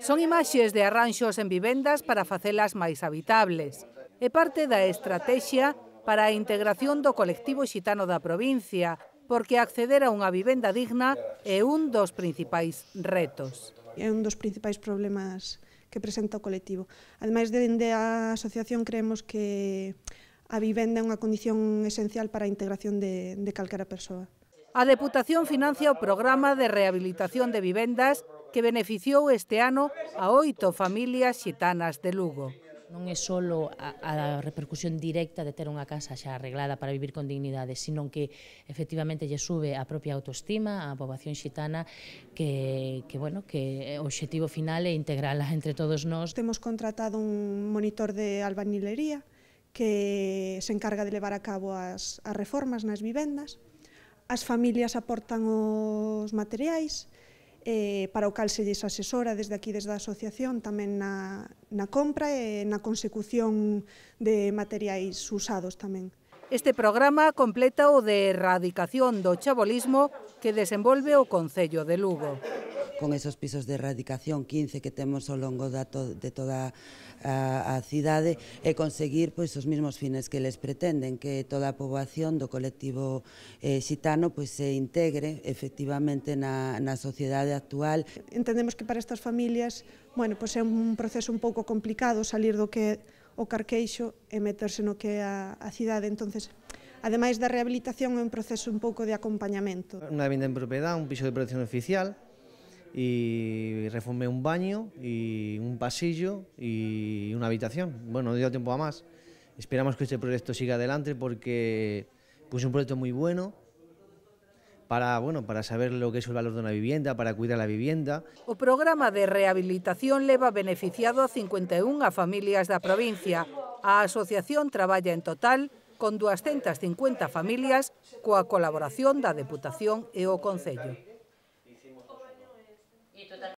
Son imaxes de arranxos en vivendas para facelas máis habitables É parte da estrategia para a integración do colectivo xitano da provincia, porque acceder a unha vivenda digna é un dos principais retos. É un dos principais problemas que presenta o colectivo. Ademais, dende a asociación creemos que a vivenda é unha condición esencial para a integración de, de calquera persoa. A Deputación financia o programa de rehabilitación de vivendas que beneficiou este ano a oito familias xitanas de Lugo. Non é só a, a repercusión directa de ter unha casa xa arreglada para vivir con dignidade, sino que efectivamente lle sube a propia autoestima a poboación xitana que, que, bueno, que o objetivo final é integrala entre todos nós. Temos contratado un monitor de albanilería que se encarga de levar a cabo as, as reformas nas vivendas, as familias aportan os materiais, eh, para o cal se lles asesora desde aquí, desde a asociación, tamén na, na compra e na consecución de materiais usados tamén. Este programa completa o de erradicación do chabolismo que desenvolve o Concello de Lugo con esos pisos de erradicación 15 que temos ao longo da to, de toda a, a cidade e conseguir pois os mesmos fines que les pretenden, que toda a poboación do colectivo eh, xitano pois se integre efectivamente na, na sociedade actual. Entendemos que para estas familias, bueno, pois é un proceso un pouco complicado salir do que o Carqueixo e meterse no que é a, a cidade, entonces ademais da rehabilitación é un proceso un pouco de acompañamento. Unha venda en propiedade, un piso de protección oficial, y reformé un baño y un pasillo y una habitación. Bueno, no dio tiempo a más. Esperamos que este proyecto siga adelante porque es un proyecto muy bueno para, para saber lo que es el valor de una vivienda, para cuidar la vivienda. O programa de rehabilitación le va beneficiado a 51 familias de la provincia. A asociación trabaja en total con 250 familias la colaboración de la Deputación e o Concello.